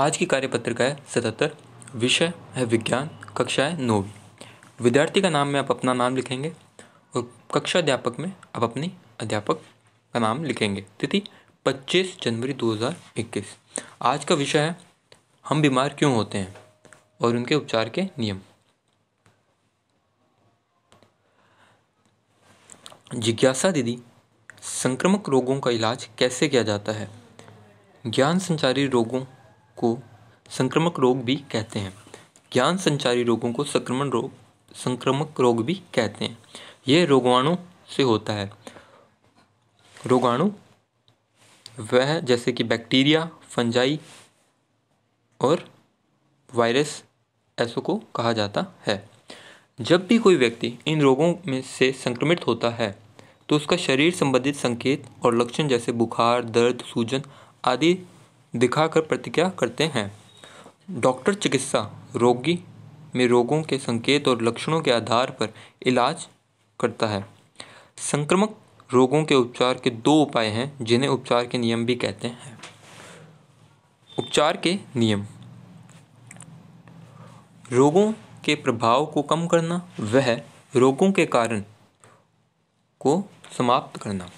आज की कार्यपत्रिका है सतहत्तर विषय है विज्ञान कक्षा है नौवीं विद्यार्थी का नाम में आप अपना नाम लिखेंगे और कक्षा अध्यापक में आप अपनी अध्यापक का नाम लिखेंगे तिथि 25 जनवरी 2021 आज का विषय है हम बीमार क्यों होते हैं और उनके उपचार के नियम जिज्ञासा दीदी संक्रमक रोगों का इलाज कैसे किया जाता है ज्ञान संचारी रोगों को संक्रमक रोग भी कहते हैं ज्ञान संचारी रोगों को संक्रमण रोग संक्रमक रोग भी कहते हैं यह रोगाणु से होता है रोगाणु वह जैसे कि बैक्टीरिया फंजाई और वायरस ऐसों को कहा जाता है जब भी कोई व्यक्ति इन रोगों में से संक्रमित होता है तो उसका शरीर संबंधित संकेत और लक्षण जैसे बुखार दर्द सूजन आदि दिखाकर प्रतिक्रिया करते हैं डॉक्टर चिकित्सा रोगी में रोगों के संकेत और लक्षणों के आधार पर इलाज करता है संक्रमक रोगों के उपचार के दो उपाय हैं जिन्हें उपचार के नियम भी कहते हैं उपचार के नियम रोगों के प्रभाव को कम करना वह रोगों के कारण को समाप्त करना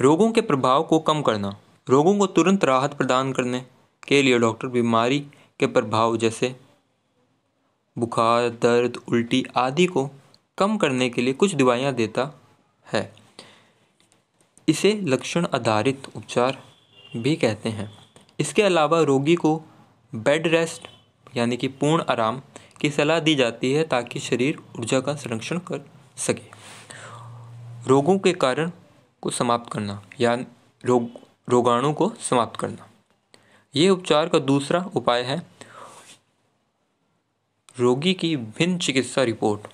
रोगों के प्रभाव को कम करना रोगों को तुरंत राहत प्रदान करने के लिए डॉक्टर बीमारी के प्रभाव जैसे बुखार दर्द उल्टी आदि को कम करने के लिए कुछ दवाइयाँ देता है इसे लक्षण आधारित उपचार भी कहते हैं इसके अलावा रोगी को बेड रेस्ट यानी कि पूर्ण आराम की सलाह दी जाती है ताकि शरीर ऊर्जा का संरक्षण कर सके रोगों के कारण को समाप्त करना या रोग रोगाणु को समाप्त करना ये उपचार का दूसरा उपाय है रोगी की भिन्न चिकित्सा रिपोर्ट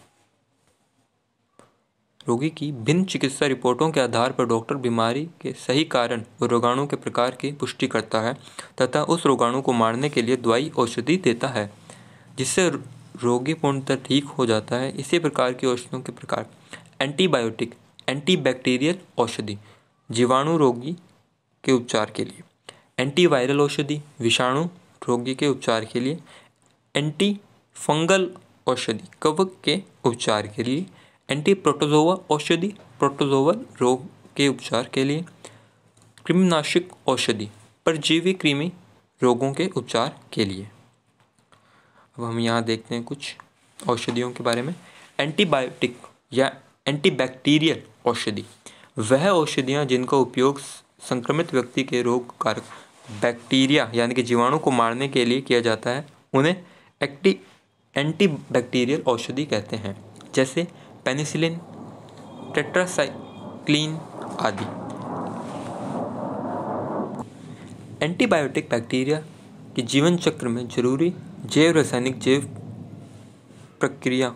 रोगी की भिन्न चिकित्सा रिपोर्टों के आधार पर डॉक्टर बीमारी के सही कारण और रोगाणु के प्रकार की पुष्टि करता है तथा उस रोगाणु को मारने के लिए दवाई औषधि देता है जिससे रोगी पूर्णतः ठीक हो जाता है इसी प्रकार की औषधियों के प्रकार एंटीबायोटिक एंटीबैक्टीरियल औषधि जीवाणु रोगी के उपचार के लिए एंटीवायरल औषधि विषाणु रोगी के उपचार के लिए एंटी फंगल औषधि कवक के उपचार के लिए एंटी प्रोटोजोवा औषधि प्रोटोजोवल रोग के उपचार के लिए कृमिनाशिक औषधि परजीवी कृमि रोगों के उपचार के लिए अब हम यहाँ देखते हैं कुछ औषधियों के बारे में एंटीबायोटिक या एंटीबैक्टीरियल औषधि वह औषधियाँ जिनका उपयोग संक्रमित व्यक्ति के रोग कारक बैक्टीरिया यानी कि जीवाणु को मारने के लिए किया जाता है उन्हें एक्टी एंटी बैक्टीरियल औषधि कहते हैं जैसे पेनिसिलिन टेट्रासाइक्लिन आदि एंटीबायोटिक बैक्टीरिया के जीवन चक्र में जरूरी जैव रासायनिक जैव प्रक्रिया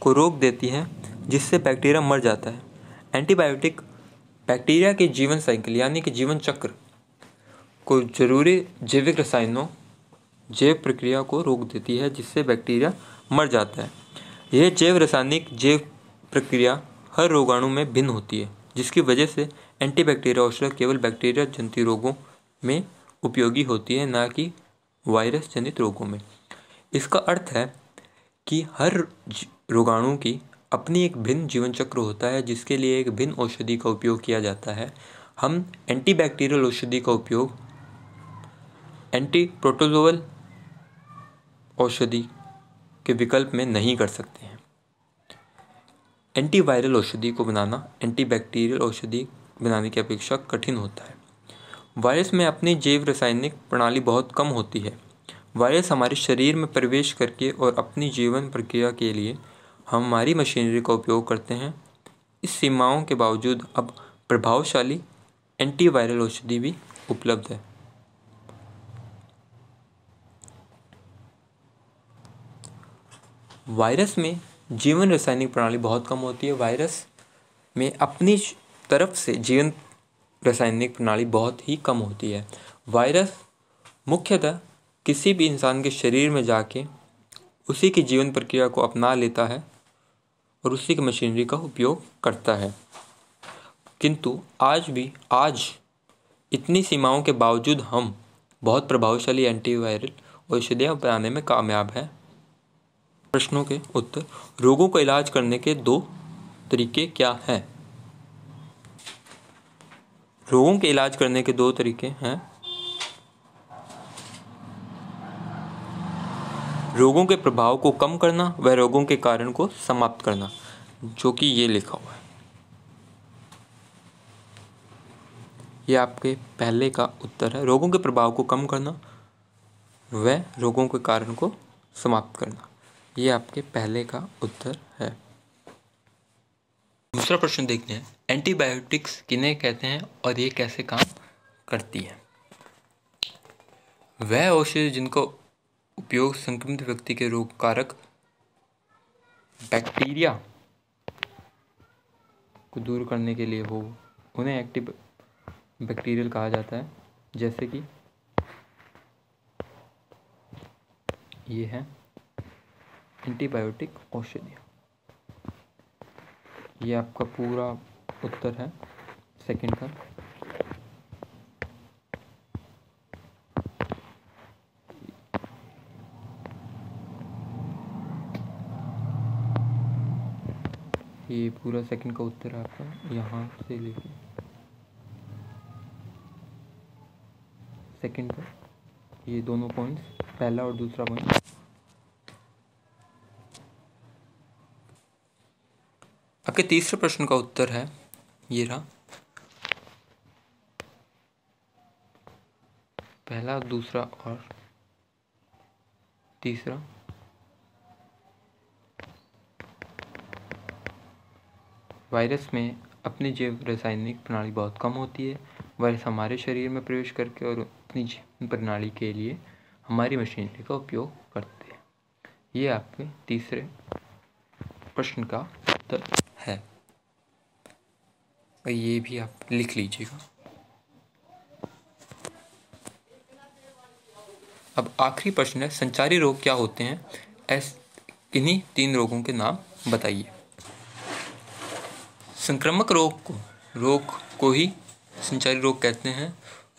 को रोक देती है जिससे बैक्टीरिया मर जाता है एंटीबायोटिक बैक्टीरिया के जीवन साइकिल यानी कि जीवन चक्र को जरूरी जैविक रसायनों जैव प्रक्रिया को रोक देती है जिससे बैक्टीरिया मर जाता है यह जैव रासायनिक जैव प्रक्रिया हर रोगाणु में भिन्न होती है जिसकी वजह से एंटीबैक्टीरिया औषध केवल बैक्टीरिया जनित रोगों में उपयोगी होती है ना कि वायरस जनित रोगों में इसका अर्थ है कि हर रोगाणु की अपनी एक भिन्न जीवन चक्र होता है जिसके लिए एक भिन्न औषधि का उपयोग किया जाता है हम एंटीबैक्टीरियल औषधि का उपयोग एंटी प्रोटोजोवल औषधि के विकल्प में नहीं कर सकते हैं एंटीवायरल औषधि को बनाना एंटीबैक्टीरियल औषधि बनाने की अपेक्षा कठिन होता है वायरस में अपनी जैव रासायनिक प्रणाली बहुत कम होती है वायरस हमारे शरीर में प्रवेश करके और अपनी जीवन प्रक्रिया के लिए हम हमारी मशीनरी का उपयोग करते हैं इस सीमाओं के बावजूद अब प्रभावशाली एंटीवायरल औषधि भी उपलब्ध है वायरस में जीवन रासायनिक प्रणाली बहुत कम होती है वायरस में अपनी तरफ से जीवन रासायनिक प्रणाली बहुत ही कम होती है वायरस मुख्यतः किसी भी इंसान के शरीर में जाके उसी की जीवन प्रक्रिया को अपना लेता है और उसी की मशीनरी का उपयोग करता है किंतु आज भी आज इतनी सीमाओं के बावजूद हम बहुत प्रभावशाली एंटीवायरल औषधियाँ बनाने में कामयाब हैं प्रश्नों के उत्तर रोगों का इलाज करने के दो तरीके क्या हैं रोगों के इलाज करने के दो तरीके हैं रोगों के प्रभाव को कम करना व रोगों के कारण को समाप्त करना जो कि ये लिखा हुआ है ये आपके पहले का उत्तर है रोगों के प्रभाव को कम करना व रोगों के कारण को समाप्त करना ये आपके पहले का उत्तर है दूसरा प्रश्न देखते हैं एंटीबायोटिक्स किन्हें कहते हैं और ये कैसे काम करती है वह औषधि जिनको उपयोग संक्रमित व्यक्ति के रोग कारक बैक्टीरिया को दूर करने के लिए हो उन्हें एक्टिव बैक्टीरियल कहा जाता है जैसे कि ये है एंटीबायोटिक औषधियाँ ये आपका पूरा उत्तर है सेकंड का ये पूरा सेकंड का उत्तर है आपका यहाँ से लेके सेकंड का ये दोनों पॉइंट्स पहला और दूसरा पॉइंट आपके तीसरे प्रश्न का उत्तर है ये रहा पहला दूसरा और तीसरा वायरस में अपनी जैव रासायनिक प्रणाली बहुत कम होती है वायरस हमारे शरीर में प्रवेश करके और अपनी जीवन प्रणाली के लिए हमारी मशीनरी का उपयोग करते हैं ये आपके तीसरे प्रश्न का उत्तर है और ये भी आप लिख लीजिएगा अब आखिरी प्रश्न है संचारी रोग क्या होते हैं ऐस किन्हीं तीन रोगों के नाम बताइए संक्रमक रोग को रोग को ही संचारी रोग कहते हैं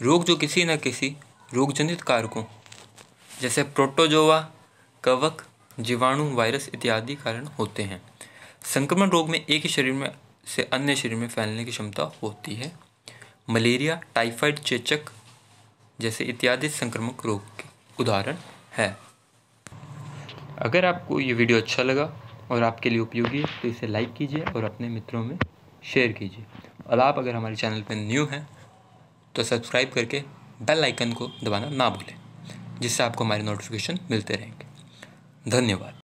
रोग जो किसी न किसी रोग जनित कारकों जैसे प्रोटोजोवा कवक जीवाणु वायरस इत्यादि कारण होते हैं संक्रमण रोग में एक ही शरीर में से अन्य शरीर में फैलने की क्षमता होती है मलेरिया टाइफाइड चेचक जैसे इत्यादि संक्रमक रोग के उदाहरण है अगर आपको ये वीडियो अच्छा लगा और आपके लिए उपयोगी है तो इसे लाइक कीजिए और अपने मित्रों में शेयर कीजिए और आप अगर हमारे चैनल पर न्यू हैं तो सब्सक्राइब करके बेल आइकन को दबाना ना भूलें जिससे आपको हमारे नोटिफिकेशन मिलते रहेंगे धन्यवाद